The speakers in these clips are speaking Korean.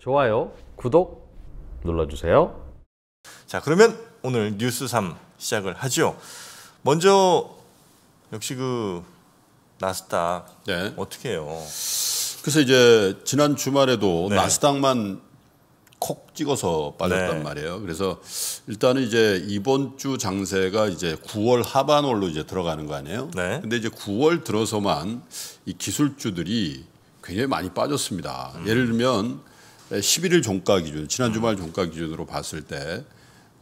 좋아요, 구독 눌러주세요. 자, 그러면 오늘 뉴스 3 시작을 하죠. 먼저 역시 그 나스닥 네. 어떻게 해요? 그래서 이제 지난 주말에도 네. 나스닥만 콕 찍어서 빠졌단 네. 말이에요. 그래서 일단은 이제 이번 주 장세가 이제 9월 하반월로 이제 들어가는 거 아니에요? 네. 근데 이제 9월 들어서만 이 기술주들이 굉장히 많이 빠졌습니다. 음. 예를 들면 11일 예, 종가 기준, 지난 주말 종가 기준으로 봤을 때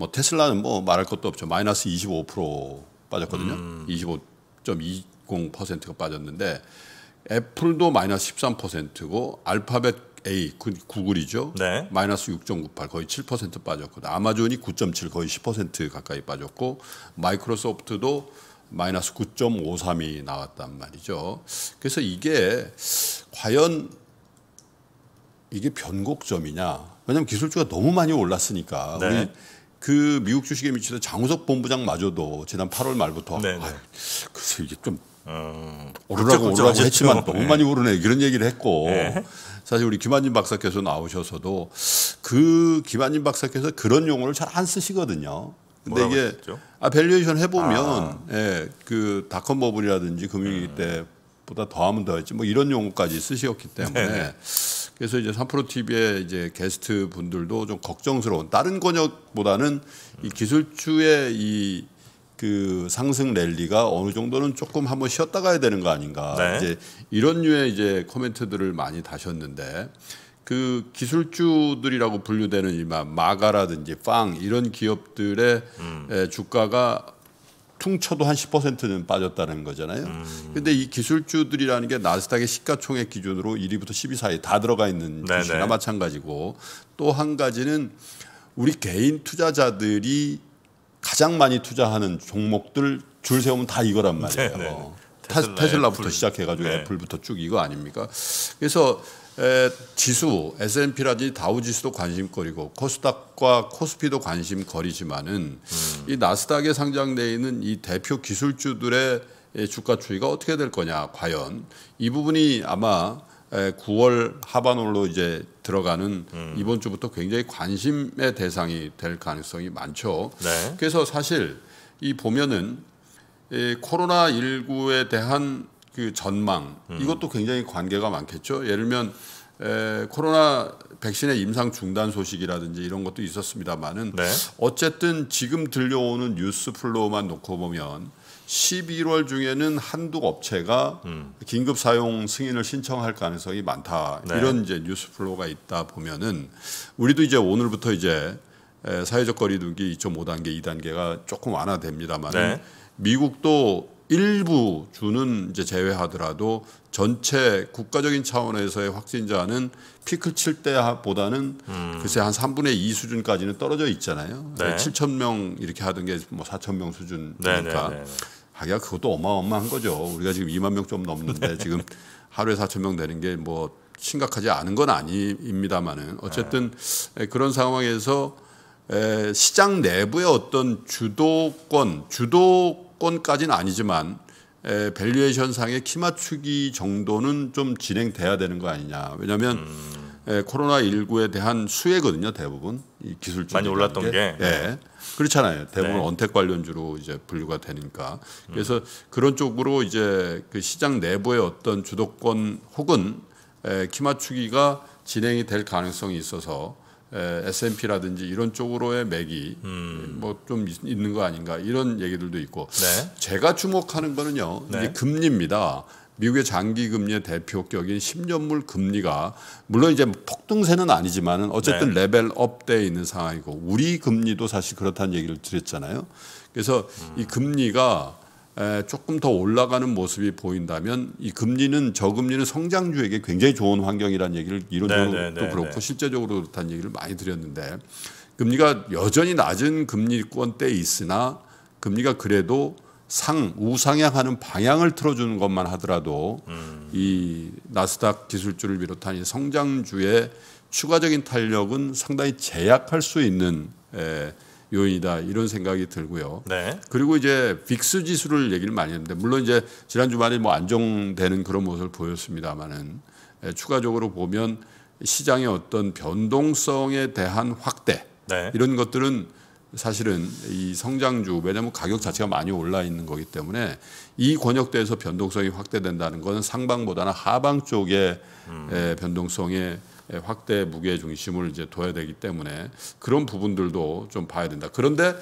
뭐 테슬라는 뭐 말할 것도 없죠. 마이너스 25% 빠졌거든요. 음. 25.20%가 빠졌는데 애플도 마이너스 13%고 알파벳 A 구글이죠. 네. 마이너스 6.98 거의 7% 빠졌고 아마존이 9.7 거의 10% 가까이 빠졌고 마이크로소프트도 마이너스 9.53이 나왔단 말이죠. 그래서 이게 과연 이게 변곡점이냐. 왜냐하면 기술주가 너무 많이 올랐으니까. 네. 우리 그 미국 주식에 미치던 장우석 본부장마저도 지난 8월 말부터 네, 네. 아, 글쎄 이게 좀 음, 오르라고 오르라고 했지만 너무 네. 많이 오르네 이런 얘기를 했고 네. 사실 우리 김한진 박사께서 나오셔서도 그 김한진 박사께서 그런 용어를 잘 안 쓰시거든요. 근데 이게 하셨죠? 아 밸류에이션 해보면 아. 예, 그 닷컴 버블이라든지 금융위기 음. 때 보다 더하면 더했지 뭐 이런 용어까지 쓰셨기 때문에 네네. 네. 그래서 이제 삼프로 TV의 이제 게스트 분들도 좀 걱정스러운 다른 권역보다는 이 기술주의 이 그 상승 랠리가 어느 정도는 조금 한번 쉬었다 가야 되는 거 아닌가 네. 이제 이런 류의 이제 코멘트들을 많이 다셨는데 그 기술주들이라고 분류되는 이마 마가라든지 빵 이런 기업들의 음. 주가가 퉁쳐도 한 10%는 빠졌다는 거잖아요. 음. 근데 이 기술주들이라는 게 나스닥의 시가총액 기준으로 1위부터 10위 사이 에다 들어가 있는 주식이나 네, 네. 마찬가지고 또 한 가지는 우리 개인 투자자들이 가장 많이 투자하는 종목들 줄 세우면 다 이거란 말이에요. 네, 네. 테슬라, 테슬라부터 애플. 시작해가지고 네. 애플부터 쭉 이거 아닙니까? 그래서 지수 S&P라든지 다우 지수도 관심거리고 코스닥과 코스피도 관심거리지만은 음. 이 나스닥에 상장돼 있는 이 대표 기술주들의 주가 추이가 어떻게 될 거냐 과연 이 부분이 아마 9월 하반으로 이제 들어가는 음. 이번 주부터 굉장히 관심의 대상이 될 가능성이 많죠. 네. 그래서 사실 이 보면은 코로나 19에 대한 그 전망 음. 이것도 굉장히 관계가 많겠죠. 예를 들면 에, 코로나 백신의 임상 중단 소식이라든지 이런 것도 있었습니다만은 네. 어쨌든 지금 들려오는 뉴스 플로우만 놓고 보면 11월 중에는 한두 업체가 음. 긴급 사용 승인을 신청할 가능성이 많다. 네. 이런 이제 뉴스 플로우가 있다 보면은 우리도 이제 오늘부터 이제 사회적 거리두기 2.5단계, 2단계가 조금 완화됩니다만 네. 미국도 일부 주는 이제 제외하더라도 전체 국가적인 차원에서의 확진자는 피크 칠 때보다는 음. 글쎄 한 3분의 2 수준까지는 떨어져 있잖아요. 네. 7천 그러니까 명 이렇게 하던 게 뭐 4천 명 수준이니까 네, 네, 네, 하기가 그것도 어마어마한 거죠. 우리가 지금 2만 명 좀 넘는데 지금 하루에 4천 명 되는 게 뭐 심각하지 않은 건 아닙니다만은 어쨌든 그런 상황에서 에, 시장 내부의 어떤 주도권 주도 수도권까지는 아니지만 에, 밸류에이션 상의 키맞추기 정도는 좀 진행돼야 되는 거 아니냐. 왜냐하면 음. 에, 코로나 19에 대한 수혜거든요. 대부분 이기술주 많이 올랐던 게. 게. 예. 그렇잖아요. 대부분 네. 언택 관련주로 이제 분류가 되니까. 음. 그래서 음. 그런 쪽으로 이제 그 시장 내부의 어떤 주도권 혹은 에, 키맞추기가 진행이 될 가능성이 있어서 S&P라든지 이런 쪽으로의 맥이 음. 뭐좀 있는 거 아닌가 이런 얘기들도 있고 네. 제가 주목하는 거는요 네. 이제 금리입니다. 미국의 장기 금리의 대표격인 10년물 금리가 물론 이제 폭등세는 아니지만은 어쨌든 네. 레벨 업돼 있는 상황이고 우리 금리도 사실 그렇다는 얘기를 드렸잖아요. 그래서 음. 이 금리가 조금 더 올라가는 모습이 보인다면 이 금리는 저금리는 성장주에게 굉장히 좋은 환경이라는 얘기를 이론적으로 네, 네, 네, 그렇고 실제적으로 그렇다는 얘기를 많이 드렸는데 금리가 여전히 낮은 금리권대에 있으나 금리가 그래도 상 우상향하는 방향을 틀어주는 것만 하더라도 음. 이 나스닥 기술주를 비롯한 이 성장주의 추가적인 탄력은 상당히 제약할 수 있는 에, 요인이다 이런 생각이 들고요. 네. 그리고 이제 빅스 지수를 얘기를 많이 했는데 물론 이제 지난 주말에 뭐 안정되는 그런 모습을 보였습니다만은 예, 추가적으로 보면 시장의 어떤 변동성에 대한 확대 네. 이런 것들은 사실은 이 성장주 왜냐하면 가격 자체가 많이 올라 있는 거기 때문에 이 권역대에서 변동성이 확대된다는 것은 상방보다는 하방 쪽에 음. 예, 변동성에 예, 확대 무게 중심을 이제 둬야 되기 때문에 그런 부분들도 좀 봐야 된다. 그런데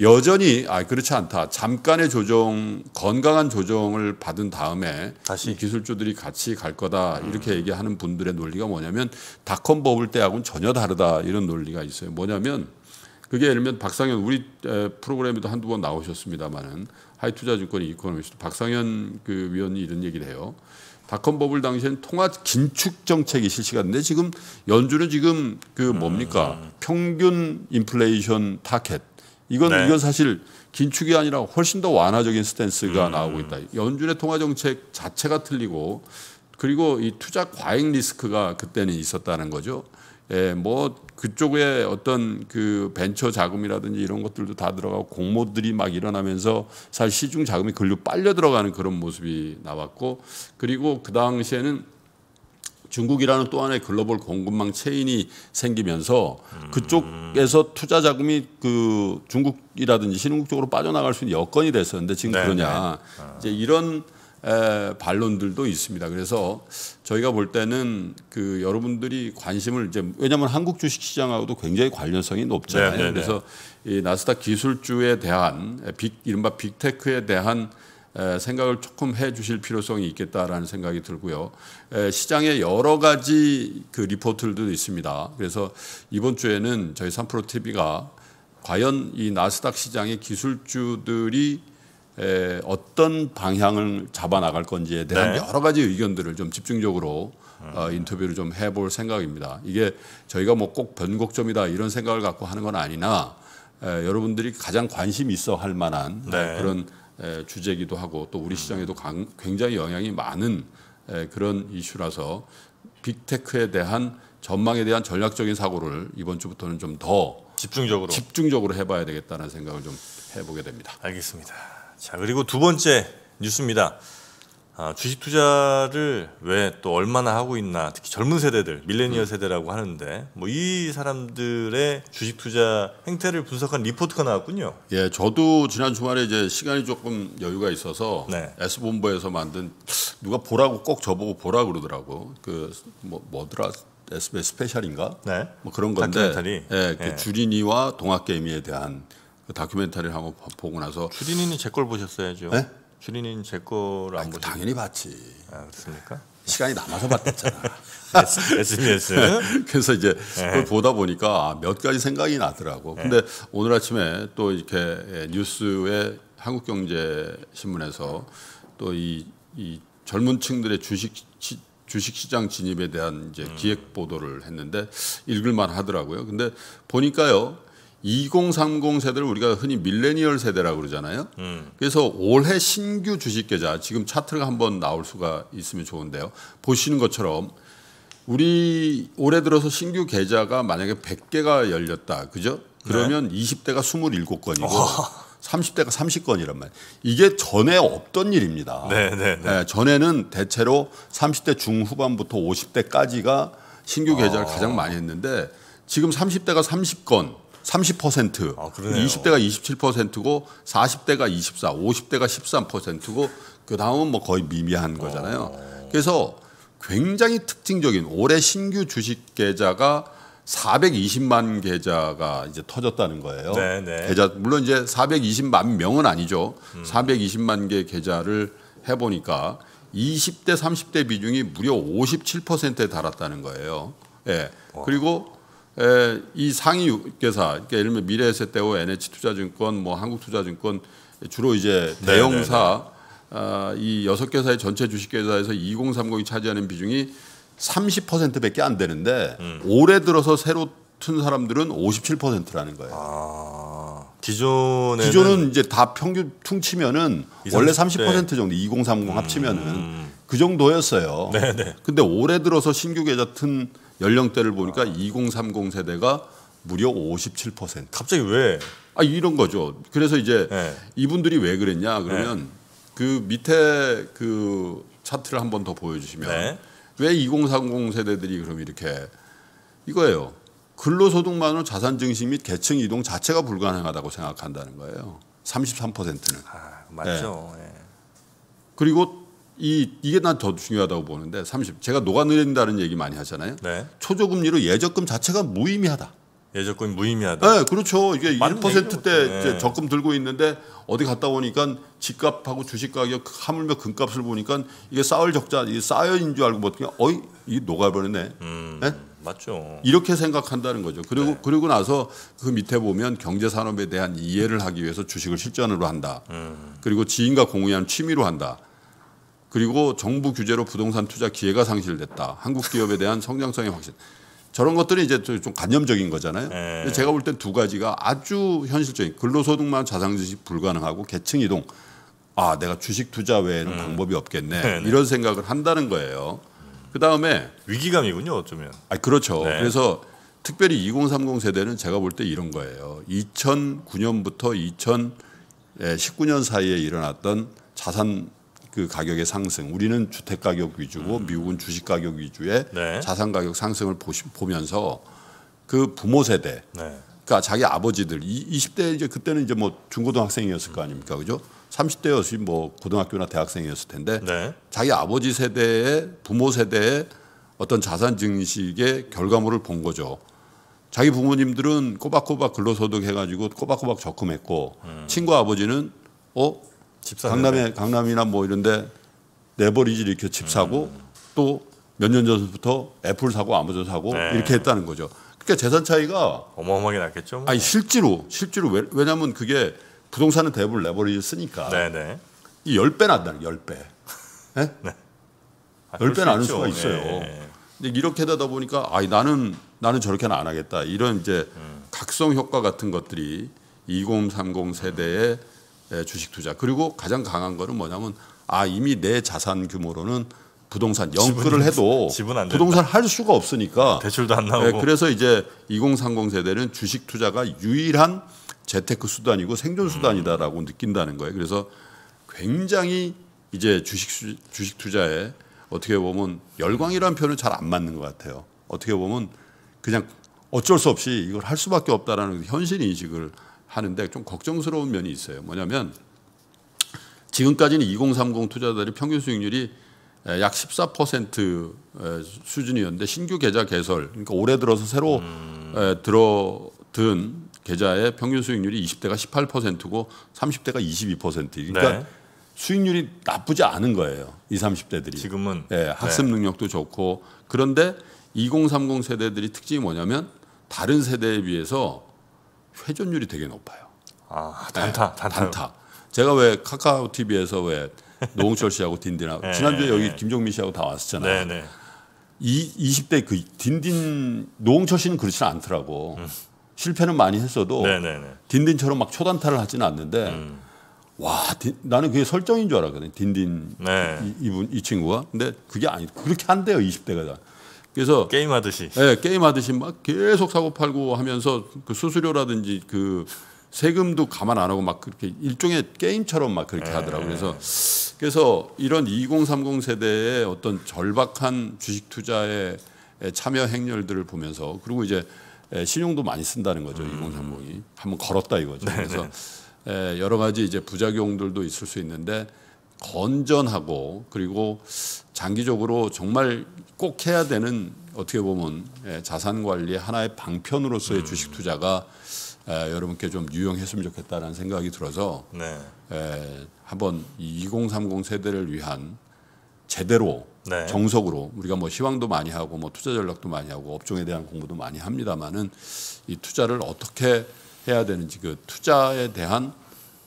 여전히 아 그렇지 않다. 잠깐의 조정, 건강한 조정을 받은 다음에 다시 기술주들이 같이 갈 거다 이렇게 얘기하는 분들의 논리가 뭐냐면 닷컴 버블 때하고는 전혀 다르다 이런 논리가 있어요. 뭐냐면 그게 예를 들면 박상현 우리 프로그램에도 한두 번 나오셨습니다만은 하이투자증권의 이코노미스트 박상현 그 위원이 이런 얘기를 해요. 닷컴 법을 당시엔 통화 긴축 정책이 실시가 됐는데 지금 연준은 지금 그 뭡니까 음. 평균 인플레이션 타켓 이건 네. 이건 사실 긴축이 아니라 훨씬 더 완화적인 스탠스가 음. 나오고 있다. 연준의 통화 정책 자체가 틀리고 그리고 이 투자 과잉 리스크가 그때는 있었다는 거죠. 예, 뭐 그쪽에 어떤 그 벤처 자금이라든지 이런 것들도 다 들어가고 공모들이 막 일어나면서 사실 시중 자금이 글로 빨려 들어가는 그런 모습이 나왔고 그리고 그 당시에는 중국이라는 또 하나의 글로벌 공급망 체인이 생기면서 그쪽에서 투자 자금이 그 중국이라든지 신흥국 쪽으로 빠져나갈 수 있는 여건이 됐었는데 지금 네네. 그러냐 네. 이제 이런 반론들도 있습니다. 그래서 저희가 볼 때는 그 여러분들이 관심을 이제 왜냐하면 한국 주식시장하고도 굉장히 관련성이 높잖아요. 네네네. 네, 네. 그래서 이 나스닥 기술주에 대한 빅 이른바 빅테크에 대한 생각을 조금 해 주실 필요성이 있겠다라는 생각이 들고요. 시장에 여러 가지 그 리포트들도 있습니다. 그래서 이번 주에는 저희 삼프로 TV가 과연 이 나스닥 시장의 기술주들이 어떤 방향을 잡아 나갈 건지에 대한 네. 여러 가지 의견들을 좀 집중적으로 어, 인터뷰를 좀 해볼 생각입니다. 이게 저희가 뭐 꼭 변곡점이다 이런 생각을 갖고 하는 건 아니나 에, 여러분들이 가장 관심 있어 할 만한 어, 네. 그런 에, 주제기도 하고 또 우리 시장에도 강, 굉장히 영향이 많은 에, 그런 이슈라서 빅테크에 대한 전망에 대한 전략적인 사고를 이번 주부터는 좀 더 집중적으로 집중적으로 해봐야 되겠다는 생각을 좀 해보게 됩니다. 알겠습니다. 자, 그리고 두 번째 뉴스입니다. 아, 주식 투자를 왜 또 얼마나 하고 있나 특히 젊은 세대들 밀레니얼 음. 세대라고 하는데 뭐 이 사람들의 주식 투자 행태를 분석한 리포트가 나왔군요. 예, 저도 지난 주말에 이제 시간이 조금 여유가 있어서 네. S 본부에서 만든 누가 보라고 꼭 저보고 보라 그러더라고 그 뭐 뭐더라 SBS 스페셜인가? 네. 뭐 그런 건데 다큐멘터리. 예, 그 예. 주린이와 동학개미에 대한 그 다큐멘터리를 한번 보고 나서 주린이는 제 걸 보셨어야죠. 네? 주린이는 제거안 그 보셨. 당연히 봤지. 아, 그렇습니까? 시간이 남아서 봤댔잖아. SBS. 그래서 이제 네. 그걸 보다 보니까 아, 몇 가지 생각이 나더라고. 네. 근데 네. 오늘 아침에 또 이렇게 예, 뉴스에 한국경제신문에서 또이 이 젊은층들의 주식 시, 주식 시장 진입에 대한 이제 음. 기획 보도를 했는데 읽을만 하더라고요. 근데 보니까요. 2030 세대를 우리가 흔히 밀레니얼 세대라고 그러잖아요. 음. 그래서 올해 신규 주식 계좌 지금 차트가 한번 나올 수가 있으면 좋은데요. 보시는 것처럼 우리 올해 들어서 신규 계좌가 만약에 100개가 열렸다. 그죠? 네. 그러면 네. 20대가 27건이고 어. 30대가 30건이란 말이에요. 이게 전에 없던 일입니다. 네, 네, 네. 네 전에는 대체로 30대 중후반부터 50대까지가 신규 계좌를 어. 가장 많이 했는데 지금 30대가 30건 30%, 아, 그러네요. 20대가 27%고 40대가 24, 50대가 13%고 그 다음은 뭐 거의 미미한 거잖아요. 어. 그래서 굉장히 특징적인 올해 신규 주식 계좌가 420만 계좌가 이제 터졌다는 거예요. 네네. 네. 계좌 물론 이제 420만 명은 아니죠. 음. 420만 개 계좌를 해보니까 20대 30대 비중이 무려 57%에 달았다는 거예요. 예. 와. 그리고 이 상위 6개사, 그러니까 예를 들면 미래에셋대우 NH투자증권, 뭐 한국투자증권 주로 이제 네, 대형사 네, 아, 이 여섯 개사의 전체 주식회사에서 2030이 차지하는 비중이 30%밖에 안 되는데 음. 올해 들어서 새로 튼 사람들은 57%라는 거예요. 아, 기존에 기존은 이제 다 평균 퉁치면은 20, 원래 30% 네. 정도 2030 합치면은 음. 그 정도였어요. 네네. 네. 근데 올해 들어서 신규 계좌 튼 연령대를 보니까 아. 2030 세대가 무려 57%. 갑자기 왜? 아 이런 거죠. 그래서 이제 네. 이분들이 왜 그랬냐 그러면 네. 그 밑에 그 차트를 한번더 보여주시면 네. 왜2030 세대들이 그럼 이렇게 이거예요. 근로소득만으로 자산 증식 및 계층 이동 자체가 불가능하다고 생각한다는 거예요. 33%는. 아, 맞죠. 네. 네. 그리고 이, 이게 난 더 중요하다고 보는데 30 제가 녹아내린다는 얘기 많이 하잖아요. 네. 초저금리로 예적금 자체가 무의미하다. 예적금 무의미하다. 네, 그렇죠. 이게 1%대 그렇죠. 네. 적금 들고 있는데 어디 갔다 오니까 집값하고 주식 가격 하물며 금값을 보니까 이게 싸울 적자, 이 쌓여인 줄 알고 뭐 그냥 어이 이 녹아버리네. 음, 네? 맞죠. 이렇게 생각한다는 거죠. 그리고 네. 그리고 나서 그 밑에 보면 경제 산업에 대한 이해를 하기 위해서 주식을 실전으로 한다. 음. 그리고 지인과 공유한 취미로 한다. 그리고 정부 규제로 부동산 투자 기회가 상실됐다. 한국 기업에 대한 성장성의 확신. 저런 것들이 이제 좀 관념적인 거잖아요. 네. 근데 제가 볼 땐 두 가지가 아주 현실적인 근로소득만 자산지식 불가능하고 계층이동. 아 내가 주식 투자 외에는 음. 방법이 없겠네 네네. 네. 이런 생각을 한다는 거예요. 그 다음에 위기감이군요 어쩌면. 아 그렇죠. 네. 그래서 특별히 2030 세대는 제가 볼 때 이런 거예요. 2009년부터 2019년 사이에 일어났던 자산 그 가격의 상승. 우리는 주택 가격 위주고 음. 미국은 주식 가격 위주의 네. 자산 가격 상승을 보시, 보면서 그 부모 세대, 네. 그러니까 자기 아버지들 이, 20대 이제 그때는 이제 뭐 중고등학생이었을 거 음. 아닙니까, 그죠? 3 0대였으니뭐 고등학교나 대학생이었을 텐데 네. 자기 아버지 세대의 부모 세대의 어떤 자산 증식의 결과물을 본 거죠. 자기 부모님들은 꼬박꼬박 근로소득 해가지고 꼬박꼬박 적금했고 음. 친구 아버지는 어 강남에 강남이나 뭐 이런데 내버리지 이렇게 집 사고 음. 또몇 년 전부터 애플 사고 아마존 사고 네. 이렇게 했다는 거죠. 그러니까 재산 차이가 어마어마하게 났겠죠. 뭐. 아니 실제로 실제로 왜, 왜냐하면 그게 부동산은 대부분 레버리지 쓰니까 네네. 이 10배 난다는 10배. 네? 네. 예? 네. 아, 10배 나는 수가 있어요. 네. 근데 이렇게 되다 보니까 아이 나는 나는 저렇게는 안 하겠다. 이런 이제 음. 각성 효과 같은 것들이 2030세대에 음. 예, 주식 투자. 그리고 가장 강한 거는 뭐냐면 아 이미 내 자산 규모로는 부동산 영끌을 해도 부동산 할 수가 없으니까 대출도 안 나오고 예, 그래서 이제 2030 세대는 주식 투자가 유일한 재테크 수단이고 생존 수단이다라고 음. 느낀다는 거예요. 그래서 굉장히 이제 주식 주식 투자에 어떻게 보면 열광이라는 표현은 잘 안 맞는 것 같아요. 어떻게 보면 그냥 어쩔 수 없이 이걸 할 수밖에 없다라는 현실 인식을 하는데 좀 걱정스러운 면이 있어요. 뭐냐면 지금까지는 2030 투자자들이 평균 수익률이 약 14% 수준이었는데 신규 계좌 개설 그러니까 올해 들어서 새로 음. 들어든 계좌의 평균 수익률이 20대가 18%고 30대가 22% 그러니까 네. 수익률이 나쁘지 않은 거예요. 20, 30대들이. 지금은 예, 네. 학습 능력도 좋고 그런데 2030 세대들이 특징이 뭐냐면 다른 세대에 비해서 회전율이 되게 높아요. 아 단타 네, 단타. 단타. 제가 왜 카카오 TV에서 왜 노홍철 씨하고 딘딘하고 네, 지난주에 여기 네, 김종민 씨하고 다 왔었잖아요. 네네. 이 20대 그 딘딘 노홍철 씨는 그렇지는 않더라고. 음. 실패는 많이 했어도 네네네. 딘딘처럼 막 초단타를 하지는 않는데 음. 와 딘, 나는 그게 설정인 줄 알았거든 딘딘 네. 이, 분이 친구가 근데 그게 아니 그렇게 한대요 20대가 그래서 게임하듯이. 네, 게임하듯이 막 계속 사고 팔고 하면서 그 수수료라든지 그 세금도 감안 안 하고 막 그렇게 일종의 게임처럼 막 그렇게 예. 하더라고요. 그래서 그래서 이런 2030 세대의 어떤 절박한 주식 투자에 참여 행렬들을 보면서 그리고 이제 신용도 많이 쓴다는 거죠. 음. 2030이 한번 걸었다 이거죠. 네, 그래서 네. 여러 가지 이제 부작용들도 있을 수 있는데 건전하고 그리고 장기적으로 정말 꼭 해야 되는 어떻게 보면 예, 자산 관리의 하나의 방편으로서의 음. 주식 투자가 에, 예, 여러분께 좀 유용했으면 좋겠다는 생각이 들어서 네. 에, 예, 한번 2030 세대를 위한 제대로 네. 정석으로 우리가 뭐 시황도 많이 하고 뭐 투자 전략도 많이 하고 업종에 대한 공부도 많이 합니다만은 이 투자를 어떻게 해야 되는지 그 투자에 대한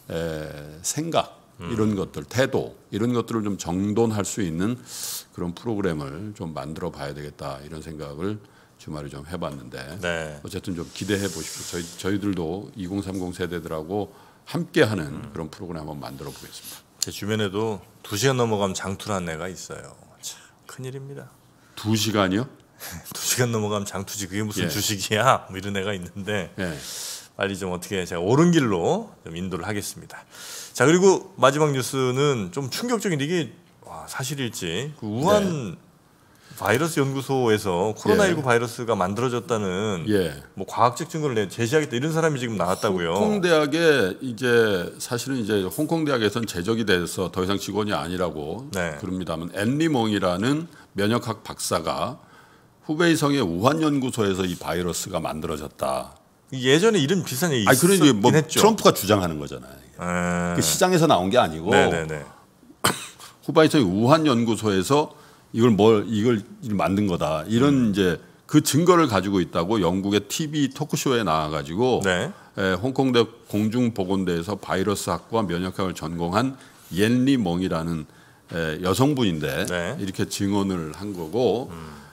에, 생각 음. 이런 것들, 태도 이런 것들을 좀 정돈할 수 있는 그런 프로그램을 좀 만들어 봐야 되겠다 이런 생각을 주말에 좀 해봤는데 네. 어쨌든 좀 기대해 보십시오. 저희 저희들도 2030 세대들하고 함께하는 음. 그런 프로그램 한번 만들어 보겠습니다. 제 주변에도 2 시간 넘어가면 장투란 애가 있어요. 참 큰일입니다. 2 시간이요? 2 시간 넘어가면 장투지 그게 무슨 예. 주식이야? 뭐 이런 애가 있는데. 예. 빨리 좀 어떻게 제가 옳은 길로 좀 인도를 하겠습니다. 자 그리고 마지막 뉴스는 좀 충격적인 이게 와, 사실일지 그 우한 네. 바이러스 연구소에서 코로나19 예. 바이러스가 만들어졌다는 예. 뭐 과학적 증거를 내 제시하겠다 이런 사람이 지금 나왔다고요. 홍콩 대학에 이제 사실은 이제 홍콩 대학에선 제적이 돼서 더 이상 직원이 아니라고 네. 그럽니다만 앤리몽이라는 면역학 박사가 후베이성의 우한 연구소에서 이 바이러스가 만들어졌다. 예전에 이런 비슷한 얘기 있었긴 뭐 했죠. 트럼프가 주장하는 거잖아요. 네. 그 시장에서 나온 게 아니고 후바이터의 우한 연구소에서 이걸 뭘 이걸 만든 거다 이런 음. 이제 그 증거를 가지고 있다고 영국의 TV 토크쇼에 나와가지고 네. 에, 홍콩대 공중보건대에서 바이러스학과 면역학을 전공한 옌리 멍이라는 에, 여성분인데 네. 이렇게 증언을 한 거고. 음.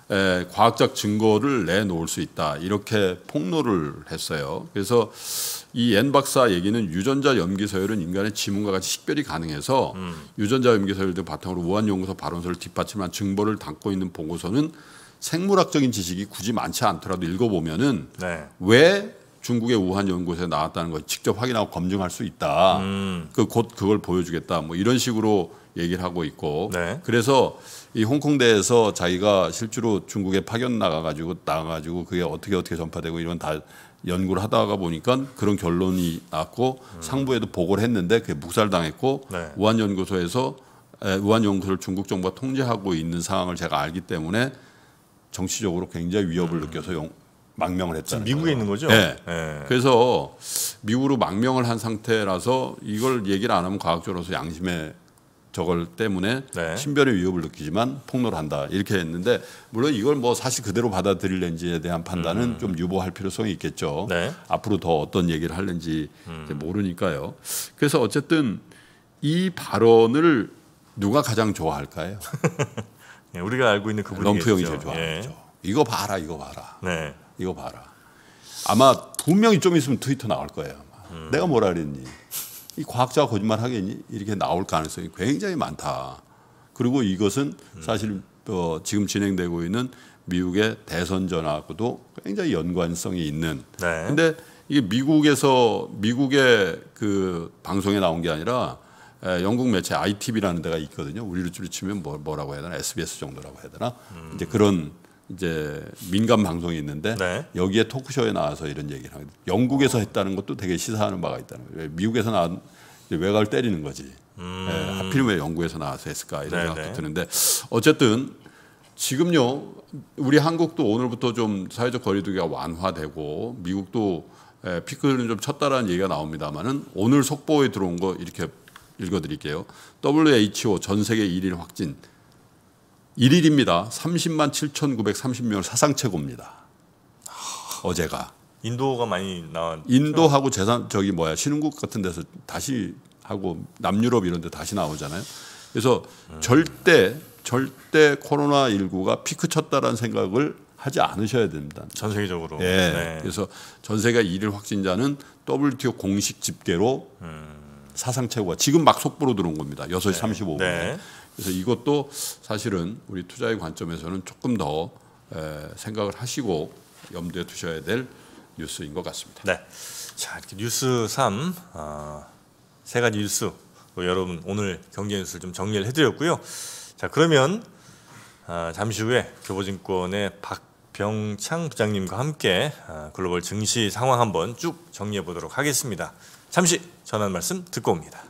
과학적 증거를 내놓을 수 있다 이렇게 폭로를 했어요. 그래서 이 엔 박사 얘기는 유전자 염기 서열은 인간의 지문과 같이 식별이 가능해서 음. 유전자 염기 서열 등 바탕으로 우한 연구소 발언서를 뒷받침한 증거를 담고 있는 보고서는 생물학적인 지식이 굳이 많지 않더라도 읽어보면은 네. 왜 중국의 우한 연구소에 나왔다는 걸 직접 확인하고 검증할 수 있다. 음. 그곧 그걸 보여주겠다. 뭐 이런 식으로 얘기를 하고 있고 네. 그래서 이 홍콩대에서 자기가 실제로 중국에 파견 나가가지고 나가가지고 그게 어떻게 어떻게 전파되고 이런 다 연구를 하다가 보니까 그런 결론이 났고 음. 상부에도 보고를 했는데 그게 묵살당했고 네. 우한 연구소에서 우한 연구소를 중국 정부가 통제하고 있는 상황을 제가 알기 때문에 정치적으로 굉장히 위협을 음. 느껴서 용, 망명을 했다. 지금 미국에 거예요. 있는 거죠? 네. 네. 그래서 미국으로 망명을 한 상태라서 이걸 얘기를 안 하면 과학적으로서 양심에 저걸 때문에 네. 신변의 위협을 느끼지만 폭로를 한다 이렇게 했는데 물론 이걸 뭐 사실 그대로 받아들일는지에 대한 판단은 음. 좀 유보할 필요성이 있겠죠. 네. 앞으로 더 어떤 얘기를 할는지 음. 모르니까요. 그래서 어쨌든 이 발언을 누가 가장 좋아할까요? 네, 우리가 알고 있는 그분이 럼프 형이 제일 좋아하죠. 예. 이거 봐라, 이거 봐라, 네. 이거 봐라. 아마 분명히 좀 있으면 트위터 나올 거예요. 음. 내가 뭐라 그랬니? 이 과학자가 거짓말 하겠니? 이렇게 나올 가능성이 굉장히 많다. 그리고 이것은 사실 어, 지금 진행되고 있는 미국의 대선 전하고도 굉장히 연관성이 있는. 네. 근데 이게 미국에서 미국의 그 방송에 나온 게 아니라 에, 영국 매체 ITV라는 데가 있거든요. 우리로 치면 뭐, 뭐라고 해야 되나 SBS 정도라고 해야 되나 음. 이제 그런 이제 민간 방송이 있는데 네. 여기에 토크쇼에 나와서 이런 얘기를 하거든. 영국에서 했다는 것도 되게 시사하는 바가 있다는 거예요. 미국에서 나온 외곽을 때리는 거지. 음. 예, 하필 아, 왜 영국에서 나와서 했을까 이런 네네. 생각도 네. 드는데 어쨌든 지금요 우리 한국도 오늘부터 좀 사회적 거리두기가 완화되고 미국도 예, 피크는 좀 쳤다라는 얘기가 나옵니다만은 오늘 속보에 들어온 거 이렇게 읽어드릴게요. WHO 전 세계 1일 확진 1일입니다. 30만 7,930명 사상 최고입니다. 어제가 인도가 많이 나왔 인도하고 재산 저기 뭐야 신흥국 같은 데서 다시 하고 남유럽 이런 데 다시 나오잖아요. 그래서 음. 절대 절대 코로나 19가 피크 쳤다라는 생각을 하지 않으셔야 됩니다. 전 세계적으로. 예. 네. 그래서 전 세계 1일 확진자는 WTO 공식 집계로 음. 사상 최고가 지금 막 속보로 들어온 겁니다. 6시 네. 35분에. 네. 그래서 이것도 사실은 우리 투자의 관점에서는 조금 더 생각을 하시고 염두에 두셔야 될 뉴스인 것 같습니다. 네. 자, 이렇게 뉴스 3, 어, 세 가지 뉴스. 어, 여러분 오늘 경제 뉴스를 좀 정리를 해드렸고요. 자, 그러면 어, 잠시 후에 교보증권의 박병창 부장님과 함께 어, 글로벌 증시 상황 한번 쭉 정리해 보도록 하겠습니다. 잠시 전한 말씀 듣고 옵니다.